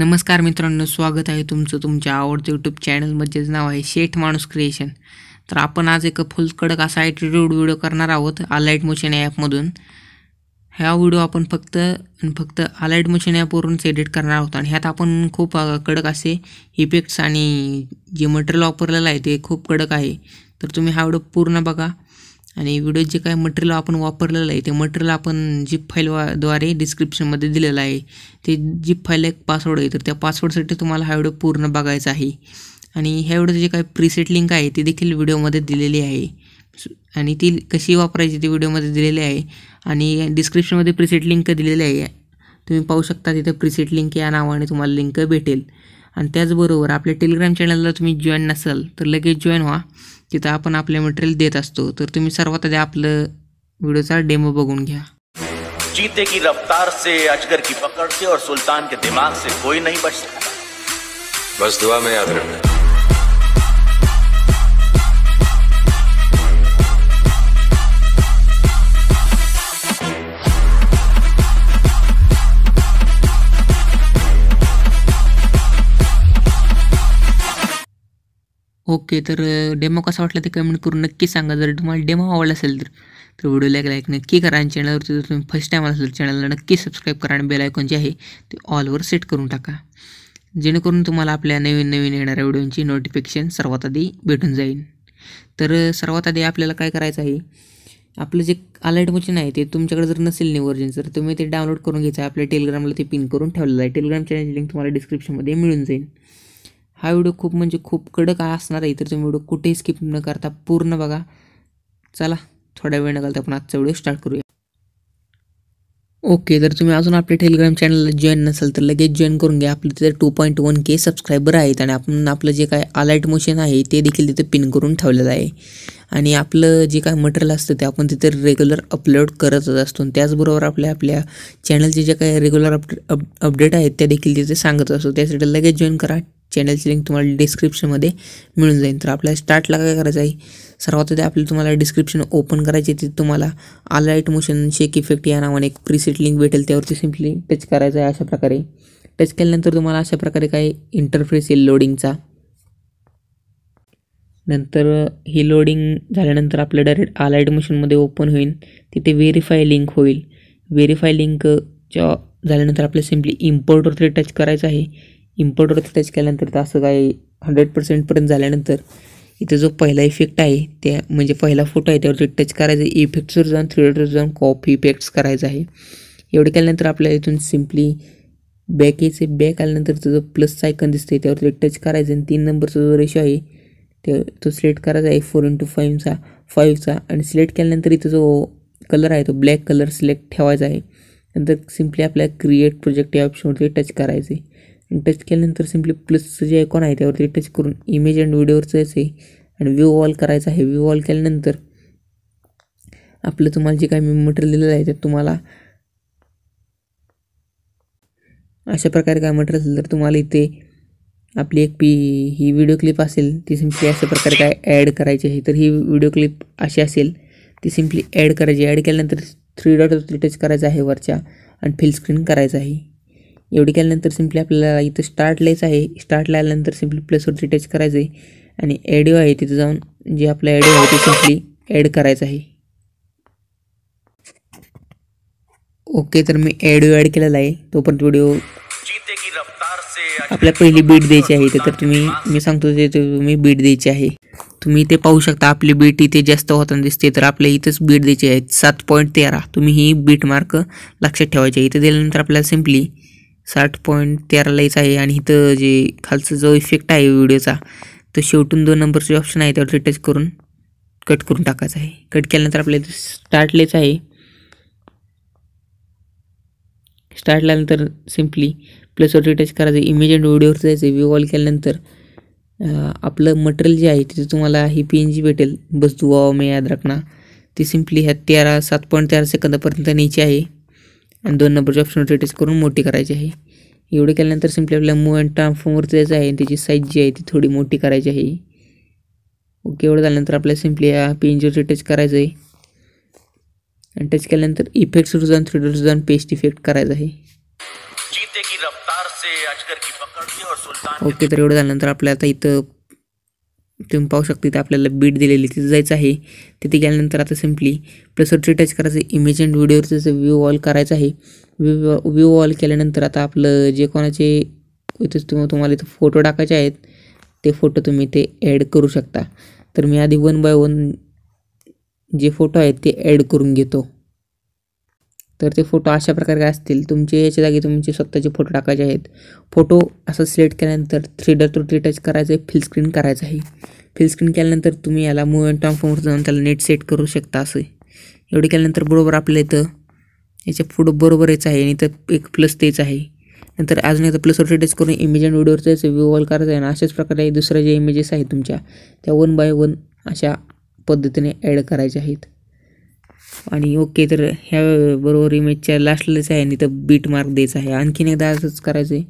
नमस्कार मित्रांनो स्वागत आहे तुमचं तुमच्या आवडतं यूट्यूब चॅनल नाव आहे शेठ माणूस क्रिएशन तर आपण आज एक फुल कडक असा ॲटिट्यूड व्हिडिओ करणार आहोत अलाईट मोशन ॲपमधून ह्या व्हिडिओ आपण फक्त फक्त अलाईट मोशन ॲपवरूनच एडिट करणार आहोत आणि ह्यात आपण खूप कडक असे इफेक्ट्स आणि जे मटेरियल वापरलेलं आहे ते खूप कडक आहे तर तुम्ही हा व्हिडिओ पूर्ण बघा आणि व्हिडिओ जे काय मटेरियल आपण वापरलेलं आहे ते मटेरियल आपण जिप फाईलद्वारे डिस्क्रिप्शनमध्ये दिलेलं आहे ते जीप फाईल एक पासवर्ड आहे तर त्या पासवर्डसाठी तुम्हाला हा व्हिडिओ पूर्ण बघायचा आहे आणि ह्या व्हिडिओचं जे काय प्रीसेट लिंक आहे ते देखील व्हिडिओमध्ये दिलेली आहे आणि ती कशी वापरायची ती व्हिडिओमध्ये दिलेली आहे आणि डिस्क्रिप्शनमध्ये प्रिसेट लिंक दिलेली आहे तुम्ही पाहू शकता तिथं प्रिसेट लिंक या नावाने तुम्हाला लिंक भेटेल आणि त्याचबरोबर आपल्या टेलिग्राम चॅनलला तुम्ही जॉईन नसाल तर लगेच जॉईन व्हा तिथं आपण आपले मटेरियल देत असतो तर तुम्ही सर्वात आधी आपलं व्हिडिओचा डेमो बघून घ्या जीते की रफ्तार से अजगर की पकड़ से और सुल्तान के दिमाग से कोई नहीं बच सकता बस दुआ में याद रखना ओके तर डेमो कसा वाटला ते कमेंट करून नक्की सांगा जर तुम्हाला डेमो आवडला असेल तर तर व्हिडिओला एक लाईक नक्की करा आणि चॅनलवरती जर तुम्ही फर्स्ट टाईम असेल तर चॅनलला नक्की सबस्क्राईब करा आणि बेल जे आहे ते ऑलवर सेट करून टाका जेणेकरून तुम्हाला आपल्या नवीन नवीन येणाऱ्या व्हिडिओंची नोटिफिकेशन सर्वात आधी भेटून जाईल तर सर्वात आधी आपल्याला काय करायचं आहे आपलं जे अलर्ट मशीन आहे ते तुमच्याकडे जर नसेल न्यू वर्जन जर तुम्ही ते डाउनलोड करून घ्यायचं आहे आपल्या टेलिग्रामला ते पिन करून ठेवलेलं आहे टेलिग्राम चॅनलची लिंक तुम्हाला डिस्क्रिप्शनमध्ये मिळून जाईल हा व्हिडिओ खूप म्हणजे खूप कडक असणार आहे तर तुम्ही व्हिडिओ कुठेही स्किप न करता पूर्ण बघा चला थोड्या वेळ न तर आपण आजचा व्हिडिओ स्टार्ट करूया ओके जर तुम्ही अजून आपल्या टेलिग्राम चॅनलला जॉईन नसाल तर लगेच जॉईन करून घ्या आपले तिथे two point one K subscriber आहेत आणि आपण आपलं जे काय अलर्ट मोशन आहे ते देखील तिथे पिन करून ठेवलेलं आहे आणि आपलं जे काय मटेरियल असतं ते आपण तिथे रेग्युलर अपलोड करतच असतो त्याचबरोबर आपल्या आपल्या चॅनलचे जे काय रेग्युलर अप अपडेट आहेत त्या देखील तिथे सांगत असतो त्यासाठी लगेच जॉईन करा चॅनलची लिंक तुम्हाला डिस्क्रिप्शनमध्ये मिळून जाईल तर आपल्याला स्टार्टला काय करायचं आहे सर्वात आधी आपल्याला तुम्हाला डिस्क्रिप्शन ओपन करायचे तिथे तुम्हाला आलाईट मोशन शेक इफेक्ट या नावाने एक प्रीसेट लिंक भेटेल त्यावरती सिम्पली टच करायचं आहे अशा प्रकारे टच केल्यानंतर तुम्हाला अशा प्रकारे काही इंटरफेस येईल लोडिंगचा नंतर ही लोडिंग झाल्यानंतर आपलं डायरेक्ट आलाईट मोशनमध्ये ओपन होईल तिथे व्हेरीफाय लिंक होईल व्हेरीफाय लिंकच्या झाल्यानंतर आपल्याला सिम्पली इम्पोर्टवरती टच करायचं आहे इम्पोर्टवरती टच केल्यानंतर तर असं काही हंड्रेड पर्सेंटपर्यंत झाल्यानंतर इथं जो पहिला इफेक्ट आहे त्या म्हणजे पहिला फोटो आहे त्यावरती टच करायचं इफेक्ट्सवर जाऊन थ्रीडरवर जाऊन कॉपी इफेक्ट्स करायचा आहे एवढं केल्यानंतर आपल्या इथून सिम्पली बॅक यायचे बॅक आल्यानंतरचा जो प्लस आयकन दिसतोय त्यावरती टच करायचं आणि तीन नंबरचा जो रेशो आहे ते तो सिलेक्ट करायचा आहे फोर इंटू फाईव्हचा फाईव्हचा आणि सिलेक्ट केल्यानंतर इथं जो कलर आहे तो ब्लॅक कलर सिलेक्ट ठेवायचा आहे नंतर सिम्पली आपल्याला क्रिएट प्रोजेक्ट या ऑप्शनवरती टच करायचं आहे टच केल्यानंतर सिम्पली प्लसचं जे आयकॉन आहे त्यावरती टच करून इमेज अँड व्हिडिओवरचं आहे आणि व्ह्यू ऑल करायचं आहे व्ह्यू ऑल केल्यानंतर आपलं तुम्हाला जे काय मटेरियल दिलेलं आहे ते तुम्हाला अशा प्रकारे काय मटेरियल असेल तर तुम्हाला इथे आपली एक पी ही व्हिडिओ क्लिप असेल ती सिम्पली अशा प्रकारे काय ॲड करायची आहे तर ही व्हिडिओ क्लिप अशी असेल ती सिम्पली ॲड करायची ॲड केल्यानंतर थ्री डॉटवरती टच करायचं आहे वरच्या आणि फिल स्क्रीन करायचं आहे एवढी केल्यानंतर सिम्पली आपल्याला इथं स्टार्ट लायचं आहे स्टार्टला आल्यानंतर सिम्पली प्लसवरती टच करायचं आहे आणि ॲडिओ आहे तिथं जाऊन जे आपलं ॲडिओ आहे ते सिम्पली ॲड करायचं आहे ओके तर मी ॲडिओ ॲड केलेला आहे तोपर्यंत व्हिडिओ आपल्या पहिली बीट द्यायची आहे तर तुम्ही मी सांगतो ते तुम्ही बीट द्यायची आहे तुम्ही इथे पाहू शकता आपली बीट इथे जास्त होताना दिसते तर आपल्या इथंच बीट द्यायची आहे सात पॉईंट तेरा तुम्ही ही बीट मार्क लक्षात ठेवायची इथे दिल्यानंतर आपल्याला सिम्पली साठ पॉईंट तेरालाच आहे आणि इथं जे खालचा जो इफेक्ट आहे व्हिडिओचा तो शेवटून दोन नंबरचे ऑप्शन आहे त्यावर रिटच करून कट करून टाकायचं आहे कट केल्यानंतर आपल्याला स्टार्टलेच आहे स्टार्टल्यानंतर सिम्पली प्लसवरती टच करायचं इमेज अँड व्हिडिओवर जायचं विवॉल केल्यानंतर आपलं मटेरियल जे आहे तिथे तुम्हाला ही पी एन जी भेटेल बस दुवा मे याद रखना ती सिम्पली ह्या तेरा सात पॉईंट तेरा सेकंदापर्यंत न्यायची आहे आणि दोन नंबरचे ऑप्शन रिटच करून मोठी करायची आहे एवढं केल्यानंतर सिम्पली आपल्याला मूव अँड ट्रान्सफॉर्मवरचं जायचं आहे त्याची साईज जी आहे ती थोडी मोठी करायची आहे ओके एवढं झाल्यानंतर आपल्याला सिम्पली या पेंजवरती टच करायचं आहे आणि टच केल्यानंतर इफेक्ट सुरू जाऊन थ्रीडवर जाऊन पेस्ट इफेक्ट करायचा आहे ओके तर एवढं झाल्यानंतर आपल्याला आता इथं तुम्ही पाहू शकता इथे आपल्याला बीट दिलेली तिथे जायचं आहे तिथे गेल्यानंतर आता सिम्पली प्लसवरती टच करायचं इमेज अँड व्हिडिओवर त्याचं व्ह्यू ऑल करायचं आहे व्ह्यू व्ह्यू ऑल केल्यानंतर आता आपलं जे कोणाचे इथेच तुम्हाला तुम्हाला इथं फोटो टाकायचे आहेत ते फोटो तुम्ही ते ॲड करू शकता तर मी आधी वन बाय वन जे फोटो आहेत ते ॲड करून घेतो तर ते फोटो अशा प्रकारे असतील तुमचे याच्या जागी तुमचे स्वतःचे फोटो टाकायचे आहेत फोटो असं सिलेक्ट केल्यानंतर थ्री डर टू थ्री टच करायचं आहे फिल स्क्रीन करायचं आहे फिल स्क्रीन केल्यानंतर तुम्ही याला मुवमेंट फोन जाऊन त्याला नेट सेट करू शकता असं एवढे केल्यानंतर बरोबर आपल्या इथं याच्या बरोबर बरोबरच आहे आणि इथं एक प्लस तेच आहे नंतर अजून एकदा प्लसवर टच करून इमेज अँड व्हिडिओवर त्याचं व्ह्यू ऑल करायचं आहे आणि अशाच प्रकारे दुसऱ्या ज्या इमेजेस आहेत तुमच्या त्या वन बाय वन अशा पद्धतीने ॲड करायच्या आहेत आणि ओके तर ह्या बरोबर इमेजच्या लास्टलाच आहे आणि तर बीट मार्क द्यायचा आहे आणखीन एकदा असंच करायचं आहे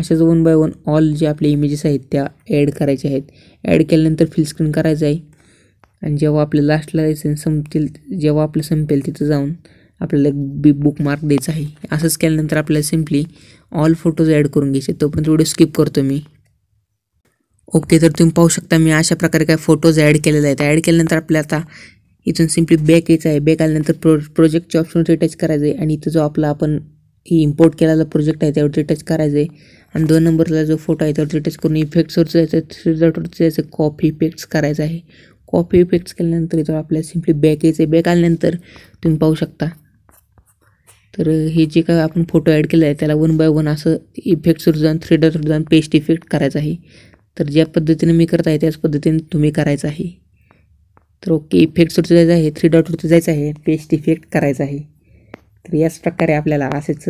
अशाच वन बाय वन ऑल जे आपले इमेजेस आहेत त्या ॲड करायच्या आहेत ॲड केल्यानंतर फिलस्क्रीन करायचं आहे आणि जेव्हा आपल्या लास्टला जायचं संपतील जेव्हा आपलं संपेल तिथं जाऊन आपल्याला बी बुक मार्क द्यायचं आहे असंच केल्यानंतर आपल्याला सिम्पली ऑल फोटोज ॲड करून घ्यायचे तोपर्यंत व्हिडिओ स्किप करतो मी ओके तर तुम्ही पाहू शकता मी अशा प्रकारे काय फोटोज ॲड केलेले आहेत ॲड केल्यानंतर आपल्या आता इथून सिम्पली बॅक यायचं आहे बॅक आल्यानंतर प्रो प्रोजेक्टच्या ऑप्शनवर टच करायचं आहे आणि इथं जो आपला आपण ही इम्पोर्ट केलेला प्रोजेक्ट आहे त्यावरती टच करायचं आहे आणि दोन नंबरला जो फोटो आहे त्यावरती टच करून इफेक्ट्सवर जायचं रिझल्टवरती जायचं कॉफी इफेक्ट्स करायचं आहे कॉफी इफेक्ट्स केल्यानंतर इथं आपल्याला सिम्पली बॅक आहे बॅक आल्यानंतर तुम्ही पाहू शकता तर हे जे काय आपण फोटो ॲड केले आहे त्याला वन बाय वन असं इफेक्ट्सवर जाऊन थ्री जाऊन पेस्ट इफेक्ट करायचं आहे तर ज्या पद्धतीने मी करत आहे त्याच पद्धतीने तुम्ही करायचं आहे तर ओके इफेक्ट इफेक्टवरती जायचं आहे थ्री डॉटवरती जायचं आहे पेस्ट इफेक्ट करायचा आहे तर याच प्रकारे आपल्याला असेच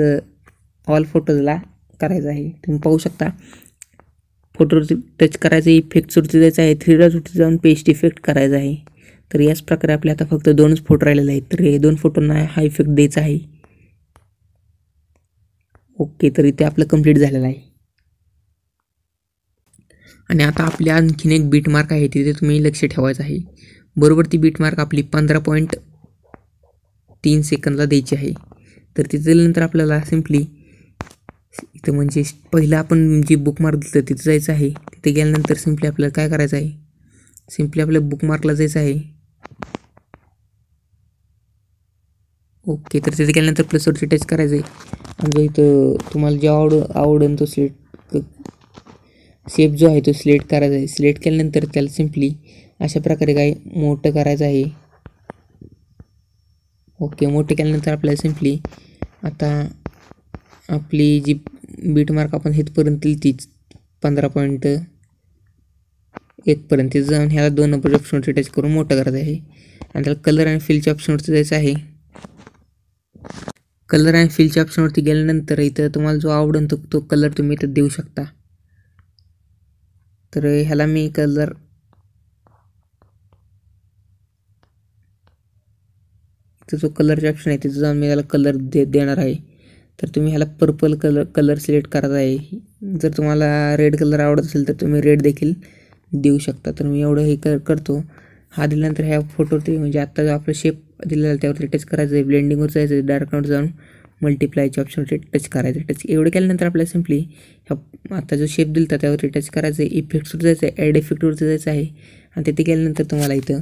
ऑल फोटोजला करायचं आहे तुम्ही पाहू शकता फोटोवर टच करायचं इफेक्ट सुटतं जायचं आहे थ्री डॉटवरती जाऊन पेस्ट इफेक्ट करायचा आहे तर याच प्रकारे आपल्या आता फक्त दोनच फोटो राहिलेले आहेत तर हे दोन फोटोंना हा इफेक्ट द्यायचा आहे ओके तर इथे आपलं कम्प्लीट झालेलं आहे आणि आता आपल्या आणखीन एक बीट मार्क आहे तिथे तुम्ही लक्ष ठेवायचं आहे बरोबर ती बीट मार्क आपली पंधरा पॉईंट तीन सेकंदला द्यायची आहे तर तिथं आपल्याला सिम्पली इथं म्हणजे पहिलं आपण जी बुकमार्क दिलं तिथं जायचं आहे तिथे गेल्यानंतर सिम्पली आपल्याला काय करायचं आहे सिम्पली आपल्याला बुकमार्कला जायचं आहे ओके तर तिथे गेल्यानंतर प्लसवरती टच करायचं आहे म्हणजे इथं तुम्हाला जे आवड आवडेल तो सिलेक्ट सेप जो आहे तो सिलेक्ट करायचा आहे सिलेक्ट केल्यानंतर त्याला सिम्पली अशा प्रकारे काय मोठं करायचं आहे ओके मोठे केल्यानंतर आपल्याला सिम्पली आता आपली जी बीट मार्क आपण दिली तीच पंधरा पॉईंट एकपर्यंत जाऊन ह्याला दोन नंबर ऑप्शनवरती टच करून मोठं करायचं आहे आणि त्याला कलर आणि फिलच्या ऑप्शनवरती जायचं आहे कलर आणि फिलच्या ऑप्शनवरती गेल्यानंतर इथं तुम्हाला जो आवडून तो तो कलर तुम्ही इथं देऊ शकता तर ह्याला मी कलर तर जो कलरचे ऑप्शन आहे तिथं जाऊन मी त्याला कलर दे देणार आहे तर तुम्ही ह्याला पर्पल कलर कलर सिलेक्ट करायचा आहे जर तुम्हाला रेड कलर आवडत असेल तर तुम्ही रेड देखील देऊ शकता तर मी एवढं हे कर करतो हा दिल्यानंतर ह्या फोटोवरती म्हणजे आत्ता जो आपला शेप दिलेला त्यावरती टच करायचं आहे ब्लेंडिंगवर जायचं आहे डार्कवर जाऊन मल्टिप्लायच्या ऑप्शनवरती टच करायचं टच एवढं केल्यानंतर आपल्याला सिंपली ह्या आता जो शेप दिला त्यावरती टच करायचं आहे इफेक्ट्सवर जायचं आहे ॲड इफेक्टवर जायचं आहे आणि तिथे गेल्यानंतर तुम्हाला इथं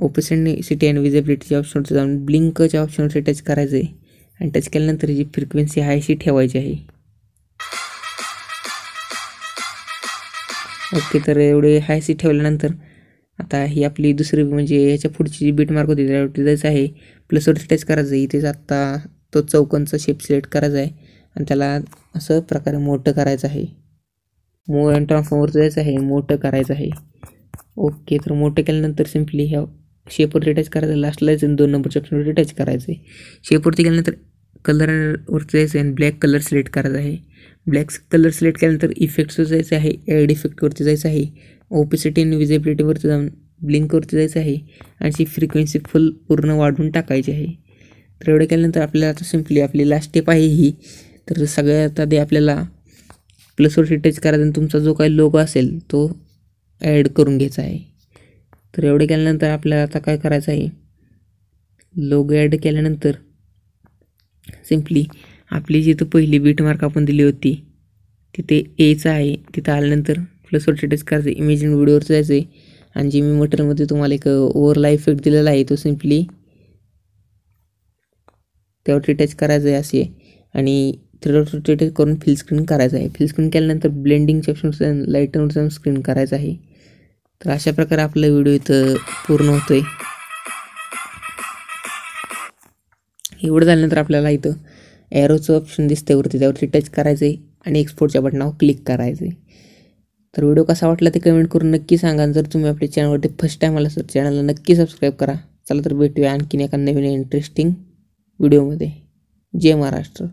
सिटी अँड विजेबिलिटीच्या ऑप्शनवरती जाऊन ब्लिंकच्या ऑप्शनवरती टच करायचं आहे आणि टच केल्यानंतर जी फ्रिक्वेन्सी आहे सी ठेवायची आहे ओके तर एवढे सी ठेवल्यानंतर आता ही आपली दुसरी म्हणजे याच्या पुढची जी बीट मार्क होती त्यावरती जायचं आहे प्लसवर टच करायचं आहे इथेच आत्ता तो चौकनचा शेप सिलेक्ट करायचा आहे आणि त्याला असं प्रकारे मोठं करायचं आहे मो आणि जायचं आहे मोठं करायचं आहे ओके तर मोठं केल्यानंतर सिम्पली ह्या शेपवरती अटॅच करायचं लास्टला आणि दोन नंबरच्या ऑप्शनवरती अटॅच करायचं आहे शेपवरती गेल्यानंतर कलरवरती जायचं आहे आणि ब्लॅक कलर सिलेक्ट करायचा आहे ब्लॅक कलर सिलेक्ट केल्यानंतर इफेक्ट्सवर जायचं आहे ॲड इफेक्टवरती जायचं आहे ओपिसिटी आणि विजिबिलिटीवरती जाऊन ब्लिंकवरती जायचं आहे आणि ती फ्रिक्वेन्सी फुल पूर्ण वाढून टाकायची आहे तर एवढं केल्यानंतर आपल्याला आता सिम्पली आपली लास्ट स्टेप आहे ही तर सगळ्यात आधी आपल्याला प्लसवरती टच करायचं आणि तुमचा जो काही लोगो असेल तो ॲड करून घ्यायचा आहे तर एवढे केल्यानंतर आपल्याला आता काय करायचं आहे लोग ॲड केल्यानंतर सिम्पली आपली जिथं पहिली बीट मार्क आपण दिली होती तिथे एचं आहे तिथं आल्यानंतर प्लस टच करायचं इमेज अँड व्हिडिओवर जायचं आहे आणि जे मी मटेरियलमध्ये तुम्हाला एक ओवरला इफेक्ट दिलेला आहे तो सिम्पली त्यावरती टच करायचं आहे असे आणि थ्रेडवरती रोटेट करून फिल स्क्रीन करायचं आहे फिल स्क्रीन केल्यानंतर ब्लेंडिंगच्या लाईटनवर जाऊन स्क्रीन करायचं आहे तर अशा प्रकारे आपलं व्हिडिओ इथं पूर्ण होतोय एवढं झाल्यानंतर आपल्याला इथं एरोचं ऑप्शन दिसतंय वरती त्यावरती टच करायचं आहे आणि एक्सपोर्टच्या बटनावर क्लिक करायचं आहे तर व्हिडिओ कसा वाटला ते कमेंट करून नक्की सांगा जर तुम्ही आपल्या चॅनलवरती फर्स्ट टाईम आला तर चॅनलला नक्की सबस्क्राईब करा चला तर भेटूया आणखीन एका नवीन इंटरेस्टिंग व्हिडिओमध्ये जय महाराष्ट्र